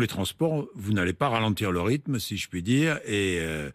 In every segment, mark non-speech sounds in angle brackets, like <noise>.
les transports, vous n'allez pas ralentir le rythme, si je puis dire. Et euh,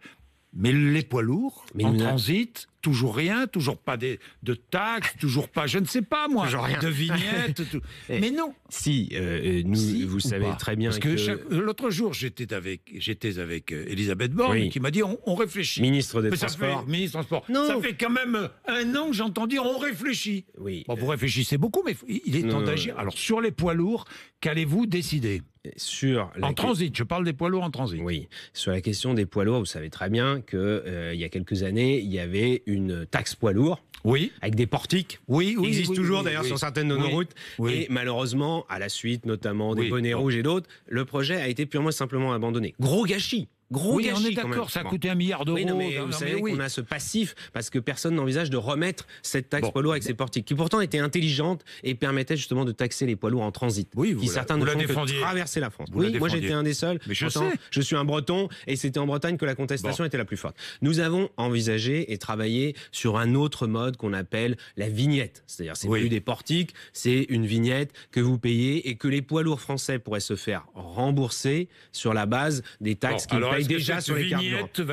mais les poids lourds mais en transit, toujours rien, toujours pas des, de taxes, toujours pas, je ne sais pas moi, de vignettes. <laughs> Eh, mais non. Si, euh, vous savez très bien. Parce que, l'autre jour, j'étais avec, j'étais avec euh, Elisabeth Borne qui m'a dit on, réfléchit. Ministre des Transports. Fait, Transports. Ça fait quand même un an que j'entends dire on réfléchit. Oui. Bon, vous réfléchissez beaucoup, mais il est temps d'agir. Alors sur les poids lourds, qu'allez-vous décider sur en transit, je parle des poids lourds en transit. Oui, sur la question des poids lourds, vous savez très bien que euh, il y a quelques années, il y avait une taxe poids lourd Oui. Avec des portiques. Oui, oui. Qui existent toujours d'ailleurs sur certaines de nos routes. Et malheureusement, à la suite notamment des bonnets rouges et d'autres, le projet a été purement et simplement abandonné. Gros gâchis oui, on est d'accord, ça a coûté un milliard d'euros. Oui, non, mais vous savez a ce passif parce que personne n'envisage de remettre cette taxe poids lourd avec ses portiques, qui pourtant était intelligente et permettait justement de taxer les poids lourds en transit. Oui, vous qui certains vous traverser la France. oui, moi j'étais un des seuls. Mais je, je suis un Breton et c'était en Bretagne que la contestation était la plus forte. Nous avons envisagé et travaillé sur un autre mode qu'on appelle la vignette. C'est-à-dire, c'est oui. plus des portiques, c'est une vignette que vous payez et que les poids lourds français pourraient se faire rembourser sur la base des taxes qu'ils payent déjà sur les va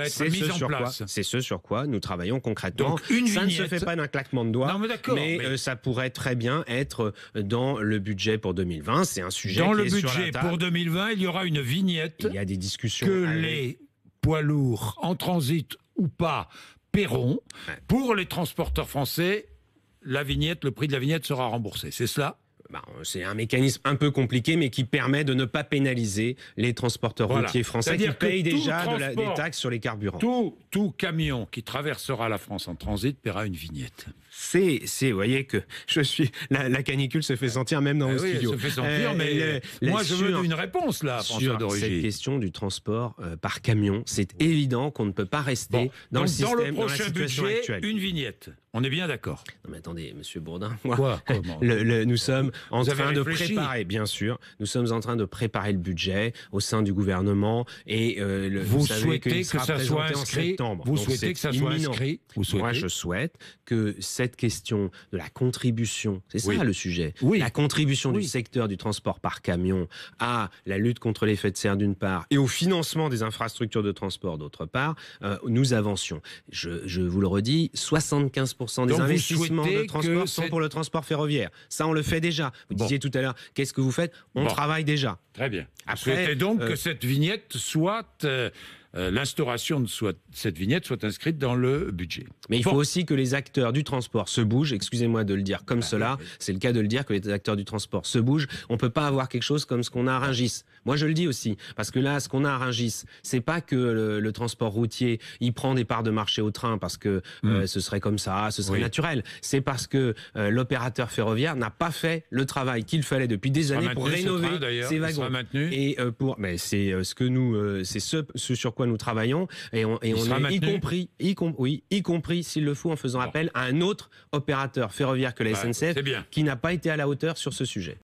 être mise en place. C'est ce sur quoi nous travaillons concrètement. ça ne se fait pas d'un claquement de doigts, mais, euh, ça pourrait très bien être euh, dans le budget pour 2020. C'est un sujet dans le budget pour 2020. Il y aura une vignette. Il y a des discussions que les poids lourds en transit ou pas paieront pour les transporteurs français. La vignette, le prix de la vignette sera remboursé. C'est cela bah, euh, c'est un mécanisme un peu compliqué, mais qui permet de ne pas pénaliser les transporteurs routiers français qui payent déjà des taxes sur les carburants. Tout, camion qui traversera la France en transit paiera une vignette. C'est, vous voyez que je suis, la, canicule se fait sentir même dans le eh ah oui, se sentir, euh, mais moi je veux une réponse là, sur cette question du transport euh, par camion. C'est évident qu'on ne peut pas rester dans, le système, dans le prochain budget, Une vignette. On est bien d'accord. Non mais attendez, Monsieur Bourdin, Quoi <laughs> le, nous sommes en train de préparer, bien sûr, nous sommes en train de préparer le budget au sein du gouvernement et vous, souhaitez que ça soit inscrit. Vous souhaitez que ça soit inscrit. Moi, je souhaite que cette question de la contribution, c'est ça le sujet, la contribution du secteur du transport par camion à la lutte contre l'effet de serre d'une part et au financement des infrastructures de transport d'autre part, euh, nous avancions. je vous le redis, 75 des investissements de transport sont pour le transport ferroviaire. Ça, on le fait déjà. Vous disiez tout à l'heure, qu'est-ce que vous faites On travaille déjà. Très bien. Après, vous donc euh, que cette vignette soit euh, euh, l'instauration de soit, cette vignette soit inscrite dans le budget. Mais il faut aussi que les acteurs du transport se bougent, excusez-moi de le dire comme ah, cela, c'est le cas de le dire que les acteurs du transport se bougent. On ne peut pas avoir quelque chose comme ce qu'on a à Rungis. Moi je le dis aussi, parce que là, ce qu'on a à Rungis, c'est pas que le, transport routier il prend des parts de marché au train parce que hmm. euh, ce serait comme ça, ce serait naturel. C'est parce que euh, l'opérateur ferroviaire n'a pas fait le travail qu'il fallait depuis des années pour rénover ses wagons. Et pour, mais c'est ce que nous, c'est ce, ce sur quoi nous travaillons et on, est, y compris, s'il le faut en faisant appel à un autre opérateur ferroviaire que la bah, SNCF qui n'a pas été à la hauteur sur ce sujet.